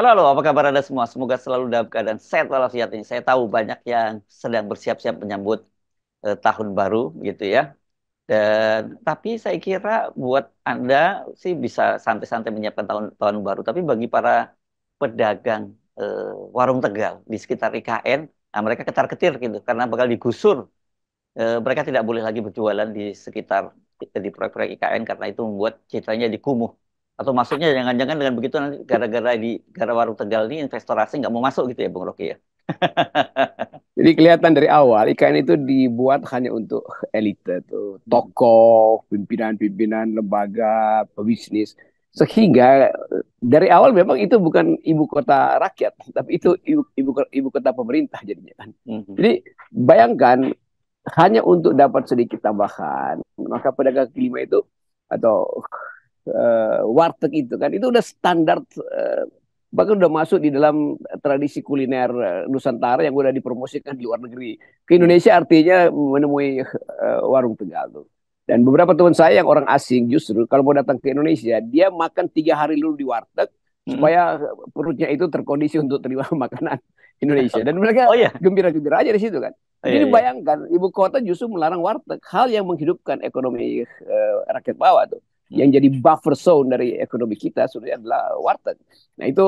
Halo, halo, apa kabar Anda semua? Semoga selalu dalam keadaan sehat walafiat ini. Saya tahu banyak yang sedang bersiap-siap menyambut uh, tahun baru gitu ya. Dan tapi saya kira buat Anda sih bisa santai-santai menyiapkan tahun tahun baru, tapi bagi para pedagang uh, warung Tegal di sekitar IKN, nah mereka ketar-ketir gitu karena bakal digusur. Eh, mereka tidak boleh lagi berjualan di sekitar di proyek-proyek IKN karena itu membuat citranya dikumuh atau masuknya jangan-jangan dengan begitu nanti gara-gara di gara warung tegal ini investor asing nggak mau masuk gitu ya Bung Rocky ya. Jadi kelihatan dari awal IKN itu dibuat hanya untuk elite tuh, tokoh, pimpinan-pimpinan lembaga, pebisnis. Sehingga dari awal memang itu bukan ibu kota rakyat, tapi itu ibu ibu, ibu kota pemerintah jadinya kan. Mm-hmm. Jadi bayangkan hanya untuk dapat sedikit tambahan, maka pedagang kelima itu atau uh, warteg itu kan itu udah standar uh, bahkan udah masuk di dalam tradisi kuliner eh, Nusantara yang udah dipromosikan di luar negeri ke Indonesia artinya menemui uh, warung Tegal tuh dan beberapa teman saya yang orang asing justru kalau mau datang ke Indonesia dia makan tiga hari dulu di warteg hmm. supaya perutnya itu terkondisi untuk terima makanan Indonesia dan mereka oh, iya. gembira-gembira aja di situ kan Oh, iya, Jadi iya. bayangkan ibu kota justru melarang warteg, hal yang menghidupkan ekonomi uh, rakyat bawah tuh yang jadi buffer zone dari ekonomi kita sebenarnya adalah warteg. Nah itu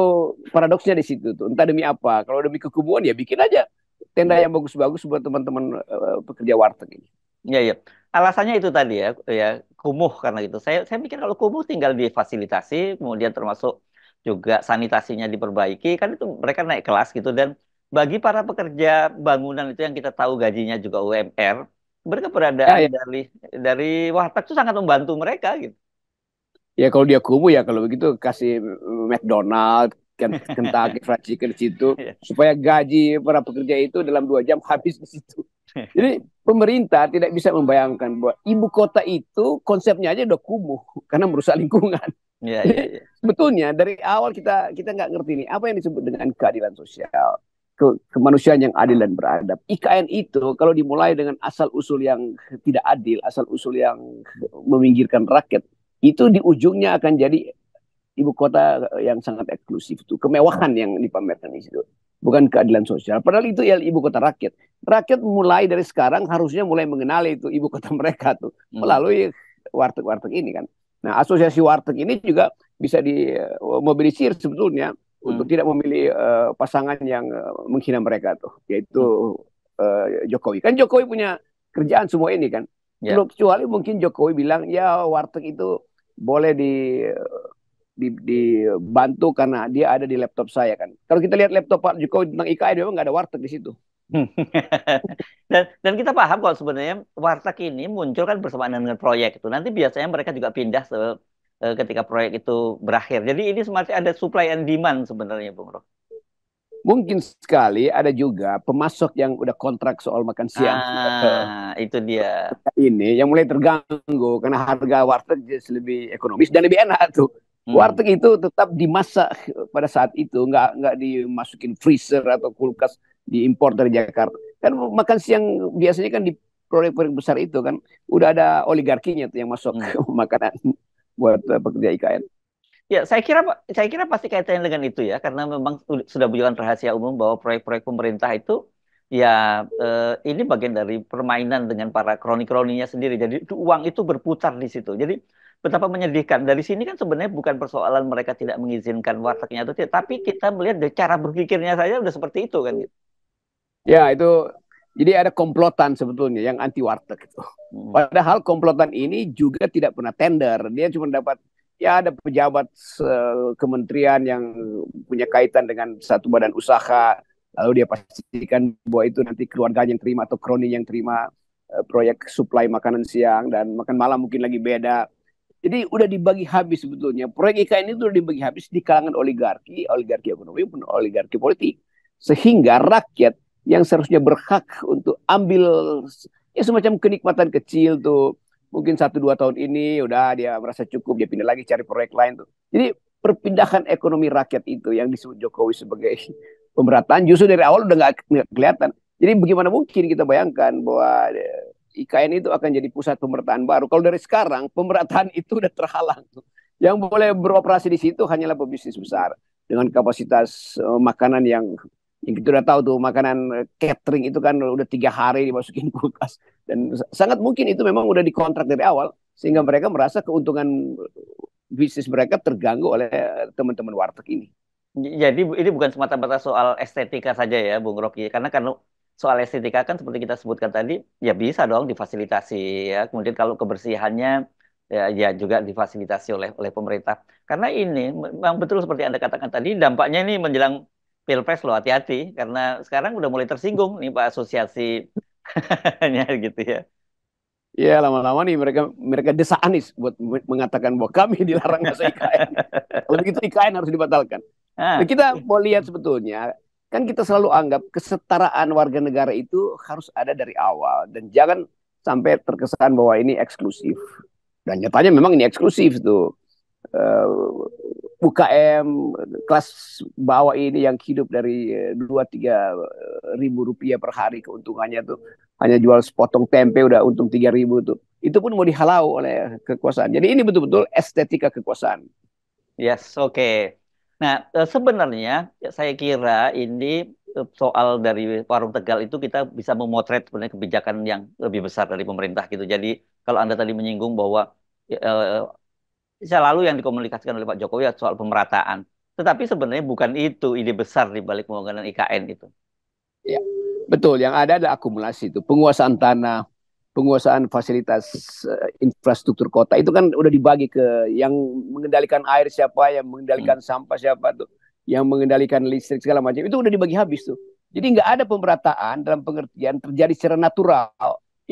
paradoksnya di situ tuh. Entah demi apa. Kalau demi kekumuhan ya bikin aja tenda yang bagus-bagus buat teman-teman uh, pekerja warteg ini. Iya iya. Alasannya itu tadi ya, ya kumuh karena itu. Saya saya pikir kalau kumuh tinggal difasilitasi, kemudian termasuk juga sanitasinya diperbaiki, kan itu mereka naik kelas gitu dan bagi para pekerja bangunan itu yang kita tahu gajinya juga UMR, mereka berada ya, ya. dari dari warteg itu sangat membantu mereka gitu. Ya kalau dia kumuh ya kalau begitu kasih McDonald, Kentucky Fried Chicken di situ iya. supaya gaji para pekerja itu dalam dua jam habis di situ. Iya. Jadi pemerintah tidak bisa membayangkan bahwa ibu kota itu konsepnya aja udah kumuh karena merusak lingkungan. Ya, ya, ya. Sebetulnya dari awal kita kita nggak ngerti nih apa yang disebut dengan keadilan sosial, ke, kemanusiaan yang adil dan beradab. IKN itu kalau dimulai dengan asal usul yang tidak adil, asal usul yang meminggirkan rakyat, itu di ujungnya akan jadi ibu kota yang sangat eksklusif itu kemewahan yang dipamerkan di situ bukan keadilan sosial padahal itu ya ibu kota rakyat rakyat mulai dari sekarang harusnya mulai mengenali itu ibu kota mereka tuh hmm. melalui warteg-warteg ini kan nah asosiasi warteg ini juga bisa dimobilisir eh, sebetulnya hmm. untuk tidak memilih uh, pasangan yang eh, menghina mereka tuh yaitu uh, Jokowi kan Jokowi punya kerjaan semua ini kan yeah. Ya. kecuali mungkin Jokowi bilang ya warteg itu boleh di, di dibantu karena dia ada di laptop saya kan. Kalau kita lihat laptop Pak Jokowi tentang IKN memang nggak ada warteg di situ. dan, dan kita paham kalau sebenarnya warteg ini muncul kan bersamaan dengan proyek itu. Nanti biasanya mereka juga pindah se, eh, ketika proyek itu berakhir. Jadi ini semacam ada supply and demand sebenarnya, Bung Roh. Mungkin sekali ada juga pemasok yang udah kontrak soal makan siang. Ah, itu dia. Ini yang mulai terganggu karena harga warteg jadi lebih ekonomis dan lebih enak tuh. Hmm. Warteg itu tetap dimasak pada saat itu, nggak nggak dimasukin freezer atau kulkas diimpor dari Jakarta. Kan makan siang biasanya kan di proyek-proyek besar itu kan udah ada oligarkinya tuh yang masuk hmm. makanan buat eh, pekerja IKN. Ya, saya kira saya kira pasti kaitannya dengan itu ya, karena memang sudah bukan rahasia umum bahwa proyek-proyek pemerintah itu ya eh, ini bagian dari permainan dengan para kroni-kroninya sendiri. Jadi uang itu berputar di situ. Jadi betapa menyedihkan. Dari sini kan sebenarnya bukan persoalan mereka tidak mengizinkan wartegnya atau tidak, tapi kita melihat dari cara berpikirnya saja sudah seperti itu kan. Ya, itu jadi ada komplotan sebetulnya yang anti warteg itu. Hmm. Padahal komplotan ini juga tidak pernah tender. Dia cuma dapat ya ada pejabat kementerian yang punya kaitan dengan satu badan usaha lalu dia pastikan bahwa itu nanti keluarganya yang terima atau kroni yang terima eh, proyek suplai makanan siang dan makan malam mungkin lagi beda jadi udah dibagi habis sebetulnya proyek IKN itu udah dibagi habis di kalangan oligarki oligarki ekonomi pun oligarki politik sehingga rakyat yang seharusnya berhak untuk ambil ya semacam kenikmatan kecil tuh mungkin satu dua tahun ini udah dia merasa cukup dia pindah lagi cari proyek lain tuh. Jadi perpindahan ekonomi rakyat itu yang disebut Jokowi sebagai pemerataan justru dari awal udah nggak kelihatan. Jadi bagaimana mungkin kita bayangkan bahwa eh, IKN itu akan jadi pusat pemerataan baru. Kalau dari sekarang pemerataan itu udah terhalang. tuh Yang boleh beroperasi di situ hanyalah pebisnis besar dengan kapasitas eh, makanan yang yang kita udah tahu tuh makanan eh, catering itu kan udah tiga hari dimasukin kulkas dan sangat mungkin itu memang udah dikontrak dari awal sehingga mereka merasa keuntungan eh, bisnis mereka terganggu oleh eh, teman-teman warteg ini. Jadi ini bukan semata-mata soal estetika saja ya, Bung Rocky, karena kan soal estetika kan seperti kita sebutkan tadi, ya bisa dong difasilitasi ya. Kemudian kalau kebersihannya ya, ya juga difasilitasi oleh oleh pemerintah. Karena ini memang betul seperti Anda katakan tadi, dampaknya ini menjelang pilpres lo hati-hati karena sekarang udah mulai tersinggung nih pak asosiasi nya gitu ya. Iya lama-lama nih mereka mereka desa Anis buat mengatakan bahwa kami dilarang masuk IKN. Kalau begitu IKN harus dibatalkan. Ah. Nah, kita mau lihat sebetulnya kan kita selalu anggap kesetaraan warga negara itu harus ada dari awal dan jangan sampai terkesan bahwa ini eksklusif. Dan nyatanya memang ini eksklusif tuh. Eh, UKM kelas bawah ini yang hidup dari eh, dua tiga eh, ribu rupiah per hari keuntungannya tuh hanya jual sepotong tempe udah untung tiga ribu tuh itu pun mau dihalau oleh kekuasaan jadi ini betul-betul estetika kekuasaan yes oke okay. nah eh, sebenarnya saya kira ini soal dari warung tegal itu kita bisa memotret sebenarnya kebijakan yang lebih besar dari pemerintah gitu jadi kalau anda tadi menyinggung bahwa selalu yang dikomunikasikan oleh Pak Jokowi soal pemerataan. Tetapi sebenarnya bukan itu ide besar di balik pembangunan IKN itu. Ya, betul. Yang ada adalah akumulasi itu, penguasaan tanah, penguasaan fasilitas eh, infrastruktur kota itu kan udah dibagi ke yang mengendalikan air siapa, yang mengendalikan hmm. sampah siapa tuh, yang mengendalikan listrik segala macam itu udah dibagi habis tuh. Jadi nggak ada pemerataan dalam pengertian terjadi secara natural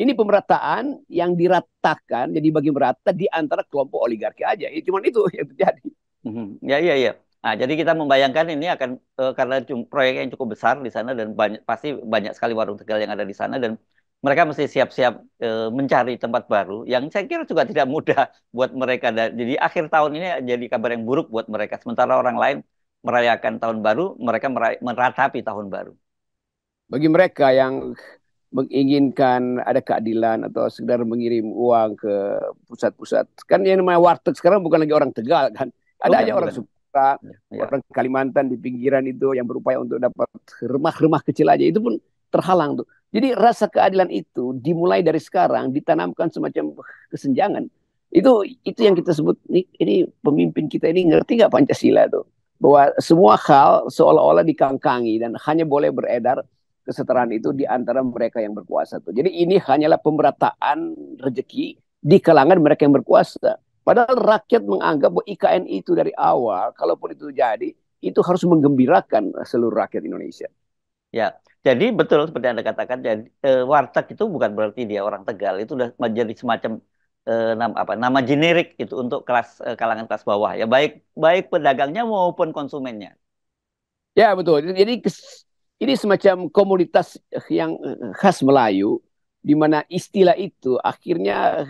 ini pemerataan yang diratakan jadi bagi merata di antara kelompok oligarki aja. Ya, cuman itu yang terjadi. Mhm. Ya ya ya. Nah, jadi kita membayangkan ini akan uh, karena proyek yang cukup besar di sana dan banyak, pasti banyak sekali warung tegal yang ada di sana dan mereka mesti siap-siap e, mencari tempat baru yang saya kira juga tidak mudah buat mereka. Dan, jadi akhir tahun ini jadi kabar yang buruk buat mereka. Sementara orang lain merayakan tahun baru, mereka meratapi tahun baru. Bagi mereka yang menginginkan ada keadilan atau sekedar mengirim uang ke pusat-pusat. Kan yang namanya warteg sekarang bukan lagi orang Tegal kan. Ada bukan, aja orang bukan. Sumatera, ya. orang Kalimantan di pinggiran itu yang berupaya untuk dapat rumah-rumah kecil aja itu pun terhalang tuh. Jadi rasa keadilan itu dimulai dari sekarang ditanamkan semacam kesenjangan. Itu itu yang kita sebut ini, ini pemimpin kita ini ngerti nggak Pancasila tuh bahwa semua hal seolah-olah dikangkangi dan hanya boleh beredar kesetaraan itu di antara mereka yang berkuasa tuh. Jadi ini hanyalah pemerataan rezeki di kalangan mereka yang berkuasa. Padahal rakyat menganggap bahwa IKN itu dari awal, kalaupun itu jadi, itu harus menggembirakan seluruh rakyat Indonesia. Ya, jadi betul seperti anda katakan, jadi e, warteg itu bukan berarti dia orang Tegal, itu sudah menjadi semacam e, eh, nama apa nama generik itu untuk kelas e, kalangan kelas bawah ya, baik baik pedagangnya maupun konsumennya. Ya betul. Jadi ini semacam komunitas yang eh, khas Melayu, di mana istilah itu akhirnya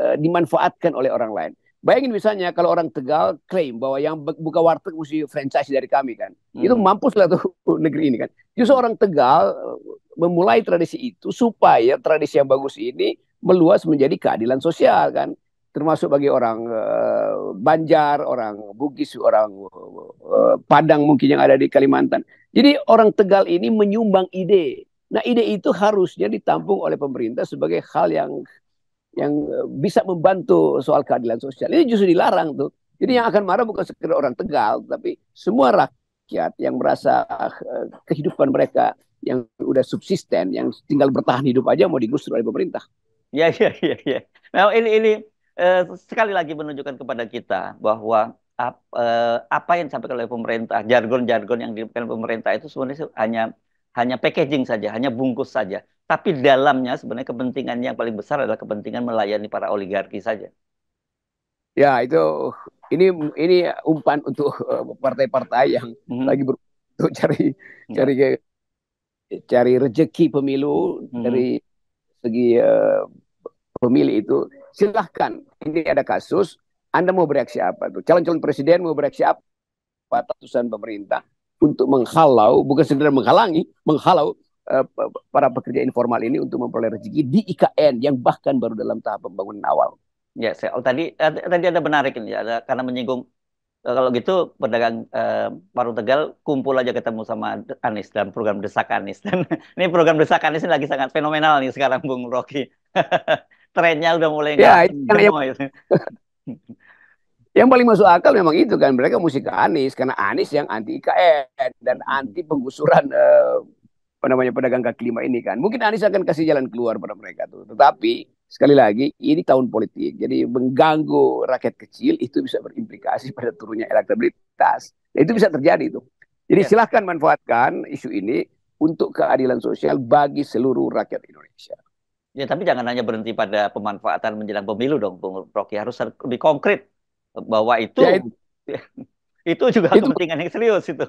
uh, dimanfaatkan oleh orang lain. Bayangin misalnya kalau orang Tegal klaim bahwa yang buka warteg mesti franchise dari kami kan. Hmm. Itu mampuslah tuh negeri ini kan. Justru orang Tegal eh, memulai tradisi itu supaya tradisi yang bagus ini meluas menjadi keadilan sosial kan. Termasuk bagi orang uh, Banjar, orang Bugis, orang uh, Padang mungkin yang ada di Kalimantan. Jadi orang Tegal ini menyumbang ide. Nah ide itu harusnya ditampung oleh pemerintah sebagai hal yang yang eh, bisa membantu soal keadilan sosial. Ini justru dilarang tuh. Jadi yang akan marah bukan sekedar orang Tegal, tapi semua rakyat yang merasa eh, kehidupan mereka yang udah subsisten, yang tinggal bertahan hidup aja mau digusur oleh pemerintah. Ya, ya, ya, ya. Nah, ini ini eh, sekali lagi menunjukkan kepada kita bahwa Eh, apa yang disampaikan oleh pemerintah, jargon-jargon yang disampaikan pemerintah itu sebenarnya hanya hanya packaging saja, hanya bungkus saja. Tapi dalamnya sebenarnya kepentingan yang paling besar adalah kepentingan melayani para oligarki saja. Ya itu ini ini umpan untuk eh, partai-partai yang hmm lagi ber untuk cari ya. cari cari rezeki pemilu hmm dari segi uh, pemilih itu silahkan ini ada kasus anda mau bereaksi apa tuh? Calon-calon presiden mau bereaksi apa? Tatusan pemerintah untuk menghalau, bukan sekedar menghalangi, menghalau eh, para pekerja informal ini untuk memperoleh rezeki di IKN yang bahkan baru dalam tahap pembangunan awal. Ya, saya, oh, tadi eh, tadi ada menarik ini, ada karena menyinggung eh, kalau gitu pedagang eh, Parung Tegal kumpul aja ketemu sama Anies dalam program Desak Anies. Dan ini program Desak Anies ini lagi sangat fenomenal nih sekarang Bung Rocky. Trennya udah mulai ya, gak, yang, yang, Yang paling masuk akal memang itu kan mereka musik ke Anies karena Anis yang anti IKN dan anti penggusuran eh, apa namanya pedagang kaki lima ini kan. Mungkin Anis akan kasih jalan keluar pada mereka tuh. Tetapi sekali lagi ini tahun politik. Jadi mengganggu rakyat kecil itu bisa berimplikasi pada turunnya elektabilitas. nah, itu bisa terjadi itu. Jadi iya. silahkan manfaatkan isu ini untuk keadilan sosial bagi seluruh rakyat Indonesia. Ya, tapi jangan hanya berhenti pada pemanfaatan menjelang pemilu dong, Bung Rocky. Harus lebih konkret bahwa itu ya, itu, juga itu, kepentingan yang serius itu.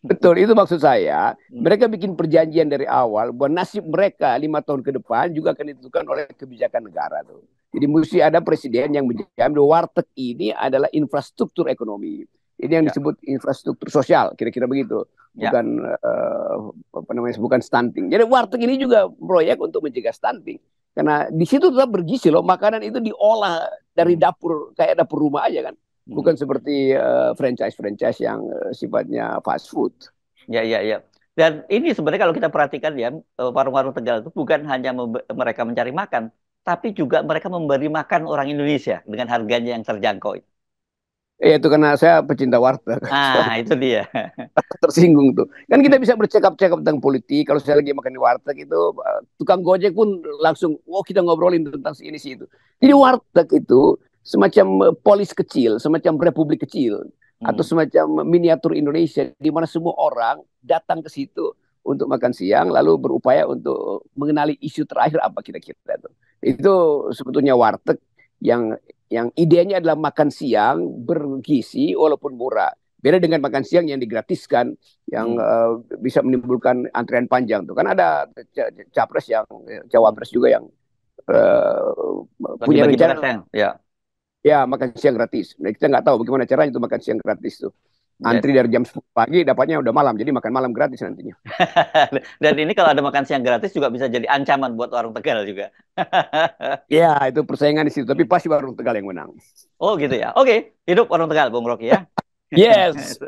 Betul, itu maksud saya. Hmm. Mereka bikin perjanjian dari awal bahwa nasib mereka lima tahun ke depan juga akan ditentukan oleh kebijakan negara tuh. Jadi mesti ada presiden yang menjamin warteg ini adalah infrastruktur ekonomi ini yang ya. disebut infrastruktur sosial, kira-kira begitu. Ya. Bukan ya. uh, apa namanya? bukan stunting. Jadi warteg ini juga proyek untuk mencegah stunting. Karena di situ tetap bergizi loh, makanan itu diolah dari hmm. dapur kayak dapur rumah aja kan. Hmm. Bukan hmm. seperti franchise eh, franchise-franchise yang uh, sifatnya fast food. Ya, ya, ya. Dan ini sebenarnya kalau kita perhatikan ya, warung-warung Tegal itu bukan hanya mereka mencari makan, tapi juga mereka memberi makan orang Indonesia dengan harganya yang terjangkau. Ya itu karena saya pecinta warteg. Ah, itu dia. Tersinggung tuh. Kan kita bisa bercakap-cakap tentang politik. Kalau saya lagi makan di warteg itu, eh, tukang gojek pun langsung, oh kita ngobrolin tentang si ini si itu. Jadi warteg itu semacam eh, polis kecil, semacam republik kecil. Hmm. Atau semacam miniatur Indonesia di mana semua orang datang ke situ untuk makan siang lalu berupaya untuk mengenali isu terakhir apa kira-kira itu. Itu sebetulnya warteg yang yang idenya adalah makan siang bergizi walaupun murah. Beda dengan makan siang yang digratiskan yang hmm. uh, bisa menimbulkan antrean panjang tuh. Kan ada capres yang eh, cawapres juga yang uh, punya rencana. Ya. ya, makan siang gratis. Nah, kita nggak tahu bagaimana caranya itu makan siang gratis tuh. Antri dari jam 10 pagi dapatnya udah malam, jadi makan malam gratis nantinya. Dan ini kalau ada makan siang gratis juga bisa jadi ancaman buat warung Tegal juga. Iya, itu persaingan di situ, tapi pasti warung Tegal yang menang. Oh gitu ya. Oke, okay. hidup warung Tegal Bung Rocky ya. yes.